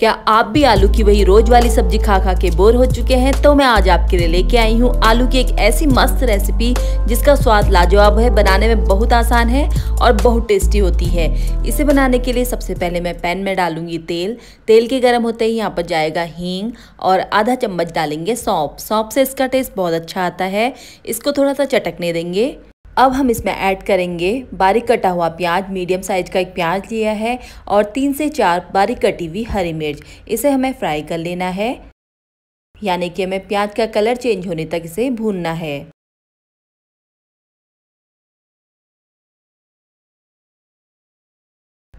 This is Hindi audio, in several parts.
क्या आप भी आलू की वही रोज वाली सब्जी खा खा के बोर हो चुके हैं तो मैं आज आपके लिए लेके आई हूँ आलू की एक ऐसी मस्त रेसिपी जिसका स्वाद लाजवाब है बनाने में बहुत आसान है और बहुत टेस्टी होती है इसे बनाने के लिए सबसे पहले मैं पैन में डालूंगी तेल तेल के गर्म होते ही यहाँ पर जाएगा हींग और आधा चम्मच डालेंगे सौंप सौंप से इसका टेस्ट बहुत अच्छा आता है इसको थोड़ा सा चटकने देंगे अब हम इसमें ऐड करेंगे बारीक कटा हुआ प्याज मीडियम साइज़ का एक प्याज लिया है और तीन से चार बारीक कटी हुई हरी मिर्च इसे हमें फ्राई कर लेना है यानी कि हमें प्याज का कलर चेंज होने तक इसे भूनना है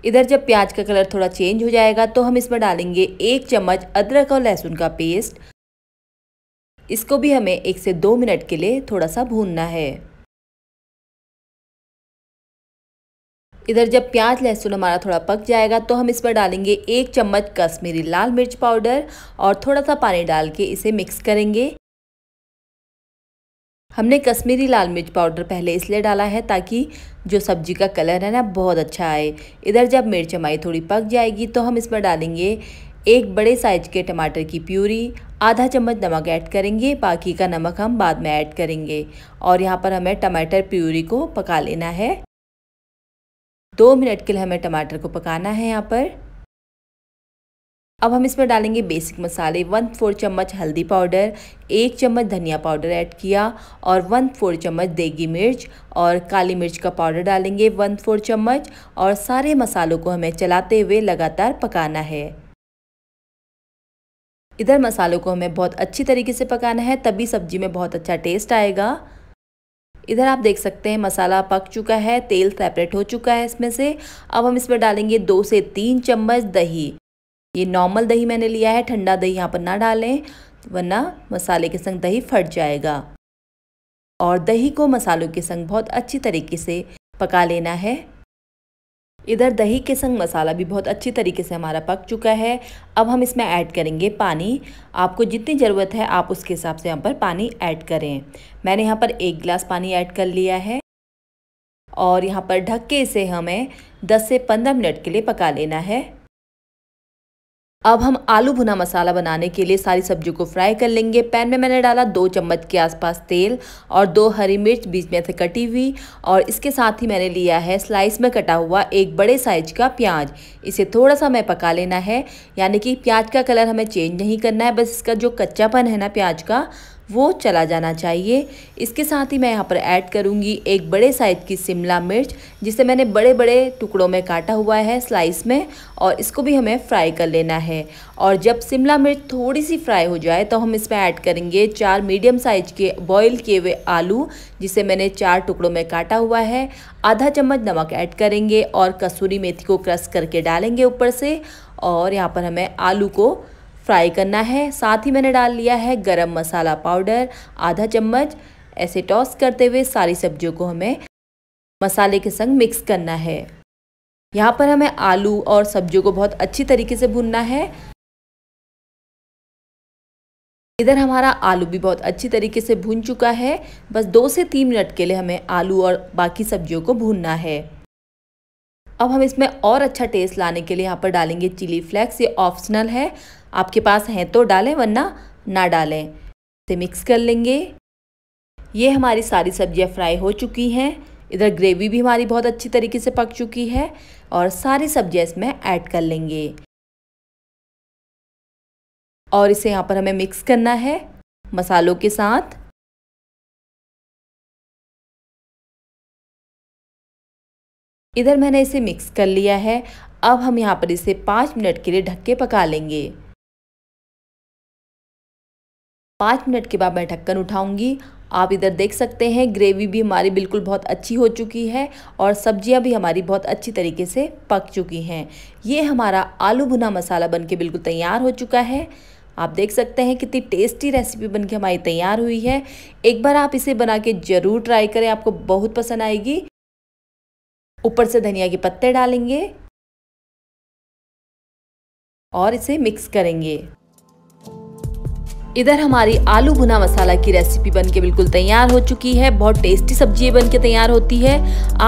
इधर जब प्याज का कलर थोड़ा चेंज हो जाएगा तो हम इसमें डालेंगे एक चम्मच अदरक और लहसुन का पेस्ट इसको भी हमें एक से दो मिनट के लिए थोड़ा सा भूनना है इधर जब प्याज लहसुन हमारा थोड़ा पक जाएगा तो हम इस पर डालेंगे एक चम्मच कश्मीरी लाल मिर्च पाउडर और थोड़ा सा पानी डाल के इसे मिक्स करेंगे हमने कश्मीरी लाल मिर्च पाउडर पहले इसलिए डाला है ताकि जो सब्जी का कलर है ना बहुत अच्छा आए इधर जब मिर्च हमारी थोड़ी पक जाएगी तो हम इसमें डालेंगे एक बड़े साइज के टमाटर की प्यूरी आधा चम्मच नमक ऐड करेंगे बाकी का नमक हम बाद में ऐड करेंगे और यहाँ पर हमें टमाटर प्यूरी को पका लेना है दो मिनट के लिए हमें टमाटर को पकाना है यहाँ पर अब हम इसमें डालेंगे बेसिक मसाले वन फोर चम्मच हल्दी पाउडर एक चम्मच धनिया पाउडर ऐड किया और वन फोर चम्मच देगी मिर्च और काली मिर्च का पाउडर डालेंगे वन फोर चम्मच और सारे मसालों को हमें चलाते हुए लगातार पकाना है इधर मसालों को हमें बहुत अच्छी तरीके से पकाना है तभी सब्जी में बहुत अच्छा टेस्ट आएगा इधर आप देख सकते हैं मसाला पक चुका है तेल सेपरेट हो चुका है इसमें से अब हम इसमें डालेंगे दो से तीन चम्मच दही ये नॉर्मल दही मैंने लिया है ठंडा दही यहाँ पर ना डालें वरना मसाले के संग दही फट जाएगा और दही को मसालों के संग बहुत अच्छी तरीके से पका लेना है इधर दही के संग मसाला भी बहुत अच्छी तरीके से हमारा पक चुका है अब हम इसमें ऐड करेंगे पानी आपको जितनी ज़रूरत है आप उसके हिसाब से यहाँ पर पानी ऐड करें मैंने यहाँ पर एक गिलास पानी ऐड कर लिया है और यहाँ पर ढक के इसे हमें 10 से 15 मिनट के लिए पका लेना है अब हम आलू भुना मसाला बनाने के लिए सारी सब्जियों को फ्राई कर लेंगे पैन में मैंने डाला दो चम्मच के आसपास तेल और दो हरी मिर्च बीच में से कटी हुई और इसके साथ ही मैंने लिया है स्लाइस में कटा हुआ एक बड़े साइज का प्याज इसे थोड़ा सा हमें पका लेना है यानी कि प्याज का कलर हमें चेंज नहीं करना है बस इसका जो कच्चापन है ना प्याज का वो चला जाना चाहिए इसके साथ ही मैं यहाँ पर ऐड करूँगी एक बड़े साइज़ की शिमला मिर्च जिसे मैंने बड़े बड़े टुकड़ों में काटा हुआ है स्लाइस में और इसको भी हमें फ्राई कर लेना है और जब शिमला मिर्च थोड़ी सी फ्राई हो जाए तो हम इसमें ऐड करेंगे चार मीडियम साइज़ के बॉयल किए हुए आलू जिसे मैंने चार टुकड़ों में काटा हुआ है आधा चम्मच नमक ऐड करेंगे और कसूरी मेथी को क्रश करके डालेंगे ऊपर से और यहाँ पर हमें आलू को फ्राई करना है साथ ही मैंने डाल लिया है गरम मसाला पाउडर आधा चम्मच ऐसे टॉस करते हुए सारी सब्जियों को हमें मसाले के संग मिक्स करना है यहाँ पर हमें आलू और सब्जियों को बहुत अच्छी तरीके से भूनना है इधर हमारा आलू भी बहुत अच्छी तरीके से भून चुका है बस दो से तीन मिनट के लिए हमें आलू और बाकी सब्जियों को भूनना है अब हम इसमें और अच्छा टेस्ट लाने के लिए यहाँ पर डालेंगे चिली फ्लेक्स ये ऑप्शनल है आपके पास हैं तो डालें वरना ना डालें इसे मिक्स कर लेंगे ये हमारी सारी सब्जियां फ्राई हो चुकी हैं इधर ग्रेवी भी हमारी बहुत अच्छी तरीके से पक चुकी है और सारी सब्जियां इसमें ऐड कर लेंगे और इसे यहाँ पर हमें मिक्स करना है मसालों के साथ इधर मैंने इसे मिक्स कर लिया है अब हम यहाँ पर इसे पाँच मिनट के लिए ढक के पका लेंगे पाँच मिनट के बाद मैं ढक्कन उठाऊंगी आप इधर देख सकते हैं ग्रेवी भी हमारी बिल्कुल बहुत अच्छी हो चुकी है और सब्जियां भी हमारी बहुत अच्छी तरीके से पक चुकी हैं ये हमारा आलू भुना मसाला बनके बिल्कुल तैयार हो चुका है आप देख सकते हैं कितनी टेस्टी रेसिपी बन के हमारी तैयार हुई है एक बार आप इसे बना के ज़रूर ट्राई करें आपको बहुत पसंद आएगी ऊपर से धनिया के पत्ते डालेंगे और इसे मिक्स करेंगे इधर हमारी आलू भुना मसाला की रेसिपी बन के बिल्कुल तैयार हो चुकी है बहुत टेस्टी सब्जी बन के तैयार होती है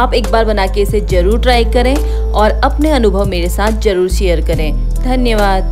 आप एक बार बना के इसे ज़रूर ट्राई करें और अपने अनुभव मेरे साथ ज़रूर शेयर करें धन्यवाद